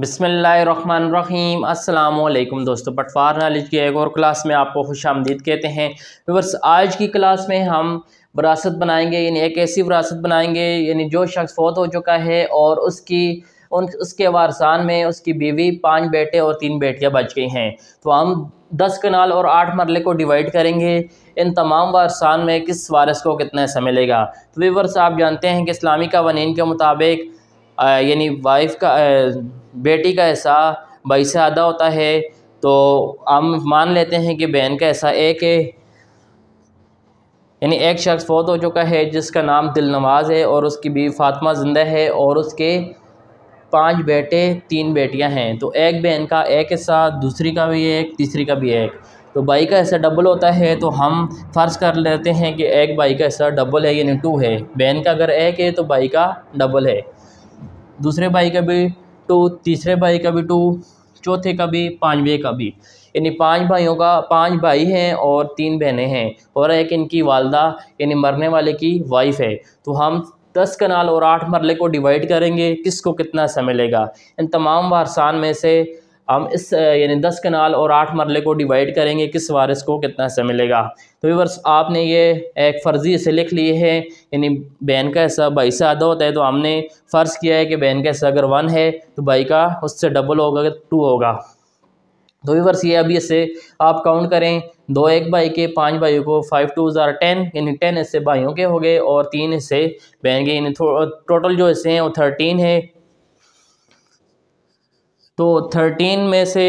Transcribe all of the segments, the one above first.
बिसमीम अल्लाम दोस्तों पटवार नॉलेज की एक और क्लास में आपको खुश आमदीद कहते हैं व्यवर्स आज की क्लास में हम विरासत बनाएंगे यानी एक ऐसी विरासत बनाएंगे यानी जो शख्स फौत हो चुका है और उसकी उन उसके वारसान में उसकी बीवी पांच बेटे और तीन बेटियां बच गई हैं तो हम दस कनाल और आठ मरले को डिवाइड करेंगे इन तमाम वारसान में किस वारस को कितना हिस्सा मिलेगा तो व्यवर्स आप जानते हैं कि इस्लामी कवानीन के मुताबिक यानी वाइफ का आ, बेटी का ऐसा भाई से आधा होता है तो हम मान लेते हैं कि बहन का ऐसा एक है यानी एक शख्स फौत हो चुका है जिसका नाम दिलनवाज है और उसकी बीवी फातिमा ज़िंदा है और उसके पांच बेटे तीन बेटियां हैं तो एक बहन का एक ऐसा दूसरी का भी एक तीसरी का भी एक तो भाई का ऐसा डबल होता है तो हम फ़र्ज कर लेते हैं कि एक भाई का हिस्सा डबल है यानी टू है बहन का अगर एक है तो भाई का डबल है दूसरे भाई का भी टू तो तीसरे भाई का भी टू चौथे का भी पाँचवें का भी यानी पांच भाइयों का पांच भाई हैं और तीन बहनें हैं और एक इनकी वालदा यानी मरने वाले की वाइफ है तो हम दस कनाल और आठ मरले को डिवाइड करेंगे किसको कितना समय लेगा इन तमाम वारसान में से हम इस यानी दस कनाल और आठ मरले को डिवाइड करेंगे किस वारिस को कितना हिस्सा मिलेगा तो वर्ष आपने ये एक फ़र्ज़ी हिस्से लिख लिए है यानी बहन का हिस्सा भाई से आधा होता है तो हमने फ़र्ज़ किया है कि बहन का हिस्सा अगर वन है तो भाई का उससे डबल होगा टू होगा तो वर्ष ये अभी इससे आप काउंट करें दो एक भाई के पांच भाइयों को फाइव टू ज़ार टेन यानी टेन हिस्से भाइयों के हो गए और तीन हिस्से बहन के यानी टोटल जो हिस्से हैं वो थर्टीन है तो थर्टीन में से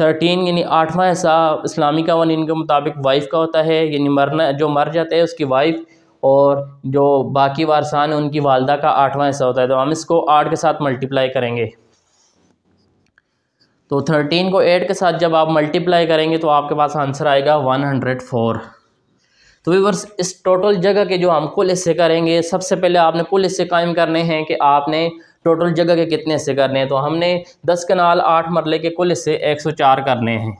थर्टीन यानी आठवां हिस्सा इस्लामी कवानीन के मुताबिक वाइफ का होता है यानी मरना जो मर जाते हैं उसकी वाइफ और जो बाकी वारसान हैं उनकी वालदा का आठवां हिस्सा होता है तो हम इसको आठ के साथ मल्टीप्लाई करेंगे तो थर्टीन को एट के साथ जब आप मल्टीप्लाई करेंगे तो आपके पास आंसर आएगा वन हंड्रेड फोर तो वीवर्स इस टोटल जगह के जो हम कुल हिस्से करेंगे सबसे पहले आपने कुल हिस्से कायम करने हैं कि आपने टोटल जगह के कितने हिस्से करने हैं तो हमने दस कनाल आठ मरले के कुल हिस्से एक सौ चार करने हैं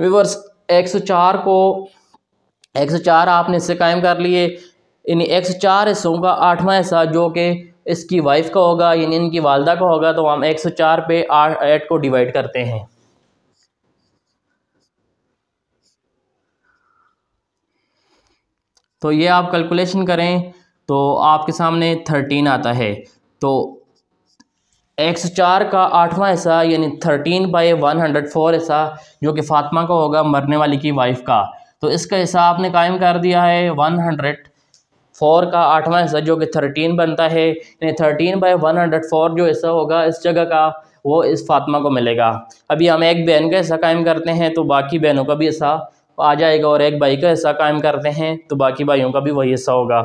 व्यूवर्स एक सौ चार को एक सौ चार आपने इससे कायम कर लिए यानी एक सौ चार हिस्सों का आठवां हिस्सा जो कि इसकी वाइफ का होगा यानी इनकी वालदा का होगा तो हम एक सौ चार पे आठ एट को डिवाइड करते हैं तो ये आप कैलकुलेशन करें तो आपके सामने थर्टीन आता है तो एक्स चार का आठवां हिस्सा यानी thirteen by one hundred four हिस्सा जो कि फातिमा का होगा मरने वाली की वाइफ का तो इसका हिस्सा आपने कायम कर दिया है वन हंड्रेड फोर का आठवां हिस्सा जो कि थर्टीन बनता है यानी thirteen by one hundred four जो हिस्सा होगा इस जगह का वो इस फातिमा को मिलेगा अभी हम एक बहन का हिस्सा कायम करते हैं तो बाकी बहनों का भी हिस्सा आ जाएगा और एक भाई का हिस्सा कायम करते हैं तो बाकी भाइयों का भी वही हिस्सा होगा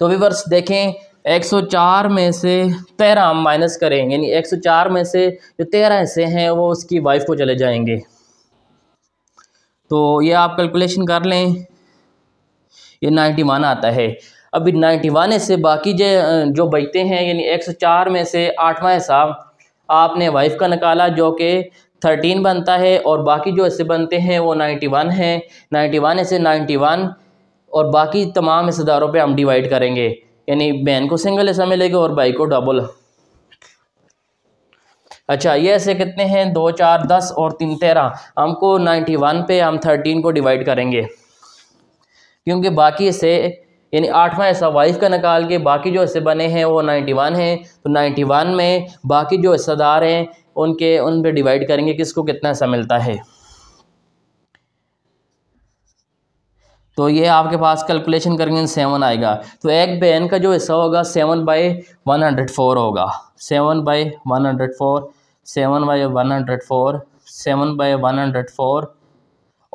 तो विवर्स देखें 104 में से 13 हम माइनस करें यानी 104 में से जो 13 ऐसे हैं वो उसकी वाइफ को चले जाएंगे तो ये आप कैलकुलेशन कर लें ये 91 आता है अभी 91 से बाकी जो जो बचते हैं यानी 104 में से आठवा हिसाब आपने वाइफ का निकाला जो कि थर्टीन बनता है और बाकी जो ऐसे बनते हैं वो नाइन्टी वन है नाइन्टी वन ऐसे नाइन्टी वन और बाकी तमाम हिस्सेदारों पे हम डिवाइड करेंगे यानी बहन को सिंगल हिस्सा मिलेगा और भाई को डबल अच्छा ये ऐसे कितने हैं दो चार दस और तीन तेरह हमको नाइन्टी वन पे हम थर्टीन को डिवाइड करेंगे क्योंकि बाकी ऐसे यानी आठवां हिस्सा वाइफ का निकाल के बाकी जो हिस्से बने हैं वो नाइन्टी वन हैं तो नाइन्टी वन में बाकी जो हिस्सेदार हैं उनके उन पर डिवाइड करेंगे किसको कितना हिस्सा मिलता है तो ये आपके पास कैलकुलेशन करेंगे सेवन तो आएगा तो एक बेन का जो हिस्सा होगा seven by one hundred four होगा seven by one hundred four seven by one hundred four seven by one hundred four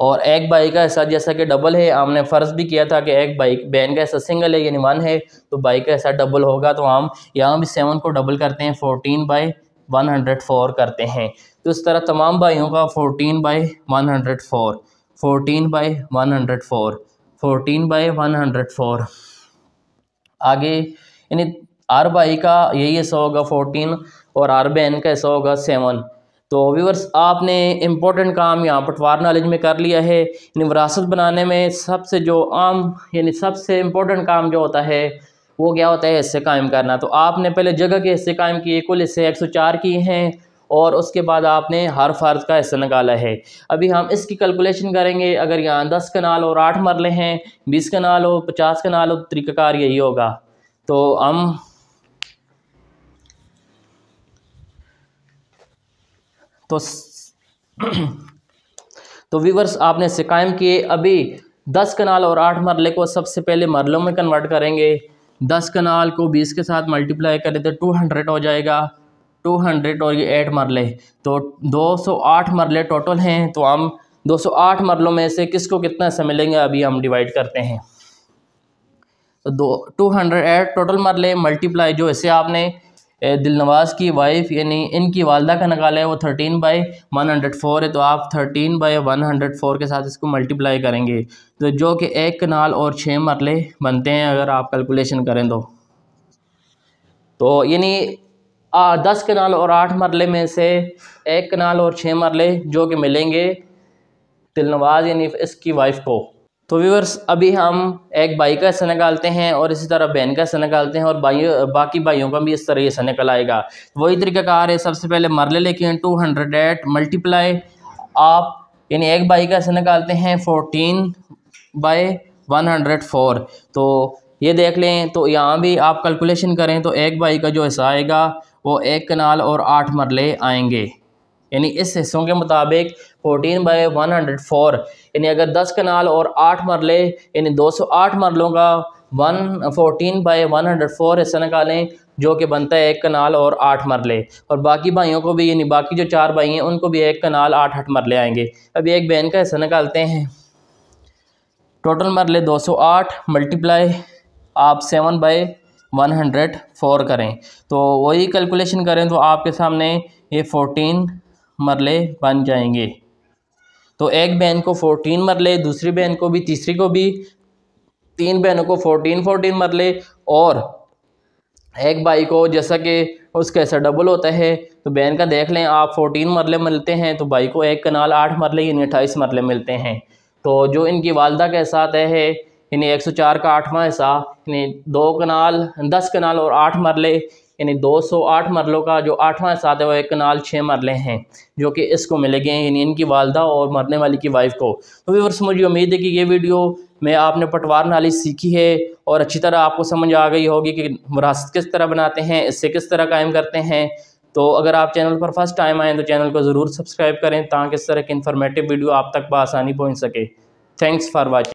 और एक बाई का हिस्सा जैसा कि डबल है हमने फ़र्ज भी किया था कि एक बाई बैन का हिस्सा सिंगल है यानी वन है तो बाई का हिस्सा डबल होगा तो हम यहाँ भी सेवन को डबल करते हैं fourteen by one hundred four करते हैं तो इस तरह तमाम भाइयों का fourteen by one hundred four fourteen by one hundred four fourteen by one hundred four आगे यानी आर बाई का यही ऐसा होगा फोर्टीन और आर बाई एन का ऐसा होगा सेवन तो व्यूवर्स आपने इम्पोर्टेंट काम यहाँ पटवार नॉलेज में कर लिया है यानी विरासत बनाने में सबसे जो आम यानी सबसे इम्पोर्टेंट काम जो होता है वो क्या होता है हिस्से कायम करना तो आपने पहले जगह के हिस्से कायम किए कुल हिस्से एक सौ चार किए हैं और उसके बाद आपने हर फ़र्ज का हिस्सा निकाला है अभी हम इसकी कैलकुलेशन करेंगे अगर यहाँ दस कनाल और आठ मरले हैं बीस कनाल हो पचास कनाल हो तो तरीक़ाकार यही होगा तो हम तो तो व्यूवर्स आपने इससे कायम किए अभी दस कनाल और आठ मरले को सबसे पहले मरलों में कन्वर्ट करेंगे दस कनाल को बीस के साथ मल्टीप्लाई करें तो टू हंड्रेड हो जाएगा टू हंड्रेड और ये एट मरले तो दो सौ आठ मरले टोटल हैं तो हम दो सौ आठ मरलों में से किसको कितना हिस्सा मिलेंगे अभी हम डिवाइड करते हैं तो दो टू हंड्रेड एट टोटल मरले मल्टीप्लाई जो इसे आपने दिल नवाज की वाइफ यानी इनकी वालदा का निकाला है वो thirteen by one hundred four है तो आप thirteen by one hundred four के साथ इसको मल्टीप्लाई करेंगे तो जो कि एक कनाल और छः मरले बनते हैं अगर आप कैलकुलेशन करें तो, तो यानी दस कनाल और आठ मरले में से एक कनाल और छः मरले जो कि मिलेंगे दिलनवाज यानी इसकी वाइफ को तो व्यूवर्स अभी हम एक भाई का हिस्सा निकालते हैं और इसी तरह बहन का हिस्सा निकालते हैं और भाई बाकी भाइयों का भी इस तरह हिस्सा निकल आएगा वही कहा है सबसे पहले मरले लेके हैं टू हंड्रेड एट मल्टीप्लाई आप यानी एक बाई का हिस्सा निकालते हैं fourteen by one hundred four तो ये देख लें तो यहाँ भी आप कैलकुलेशन करें तो एक बाई का जो हिस्सा आएगा वो एक कनाल और आठ मरले आएंगे यानी इस हिस्सों के मुताबिक 14 बाय 104 यानी अगर 10 कनाल और आठ मरले यानी 208 मरलों का one fourteen by one hundred four हिस्सा निकालें जो कि बनता है एक कनाल और आठ मरले और बाकी भाइयों को भी यानी बाकी जो चार भाई हैं उनको भी एक कनाल आठ आठ मरले आएंगे अभी एक बहन का हिस्सा निकालते हैं टोटल मरले 208 मल्टीप्लाई आप सेवन बाई 104 करें तो वही कैलकुलेशन करें तो आपके सामने ये 14 मरले बन जाएंगे तो एक बहन को 14 मरले दूसरी बहन को भी तीसरी को भी तीन बहनों को 14 14 मरले और एक भाई को जैसा कि उसका ऐसा डबल होता है तो बहन का देख लें आप 14 मरले मिलते हैं तो भाई को एक कनाल आठ मरले यानी अट्ठाईस मरले मिलते हैं तो जो इनकी वालदा के साथ है यानी 104 का आठवां हिस्सा यानी दो कनाल दस कनाल और आठ मरले यानी 208 मरलों का जो आठवां हिस्सा है वो एक कनाल छः मरले हैं जो कि इसको मिलेंगे यानी इनकी वालदा और मरने वाली की वाइफ को तो व्यवर्स मुझे उम्मीद है कि ये वीडियो में आपने पटवार नाली सीखी है और अच्छी तरह आपको समझ आ गई होगी कि विरासत किस तरह बनाते हैं इससे किस तरह कायम करते हैं तो अगर आप चैनल पर फर्स्ट टाइम आएँ तो चैनल को ज़रूर सब्सक्राइब करें ताकि इस तरह की इन्फॉर्मेटिव वीडियो आप तक बसानी पहुँच सके थैंक्स फॉर वॉचिंग